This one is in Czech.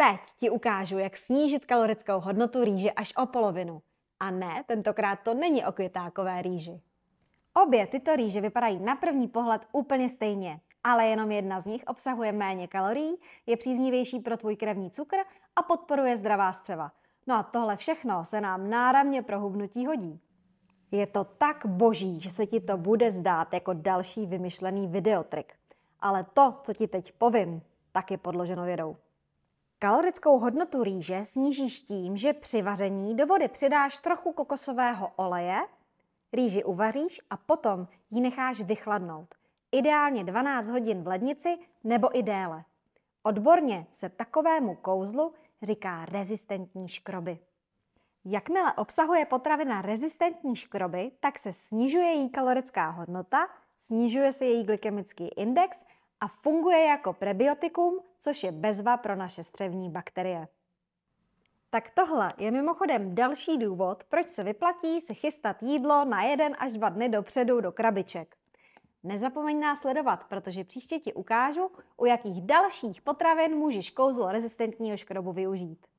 Teď ti ukážu, jak snížit kalorickou hodnotu rýže až o polovinu. A ne, tentokrát to není o květákové rýži. Obě tyto rýže vypadají na první pohled úplně stejně, ale jenom jedna z nich obsahuje méně kalorií, je příznivější pro tvůj krevní cukr a podporuje zdravá střeva. No a tohle všechno se nám náramně pro hubnutí hodí. Je to tak boží, že se ti to bude zdát jako další vymyšlený videotrik. Ale to, co ti teď povím, tak je podloženo vědou. Kalorickou hodnotu rýže snížíš tím, že při vaření do vody přidáš trochu kokosového oleje, rýži uvaříš a potom ji necháš vychladnout. Ideálně 12 hodin v lednici nebo i déle. Odborně se takovému kouzlu říká rezistentní škroby. Jakmile obsahuje potravina rezistentní škroby, tak se snižuje její kalorická hodnota, snižuje se její glykemický index a funguje jako prebiotikum, což je bezva pro naše střevní bakterie. Tak tohle je mimochodem další důvod, proč se vyplatí si chystat jídlo na jeden až dva dny dopředu do krabiček. Nezapomeň nás sledovat, protože příště ti ukážu, u jakých dalších potravin můžeš kouzlo rezistentního škrobu využít.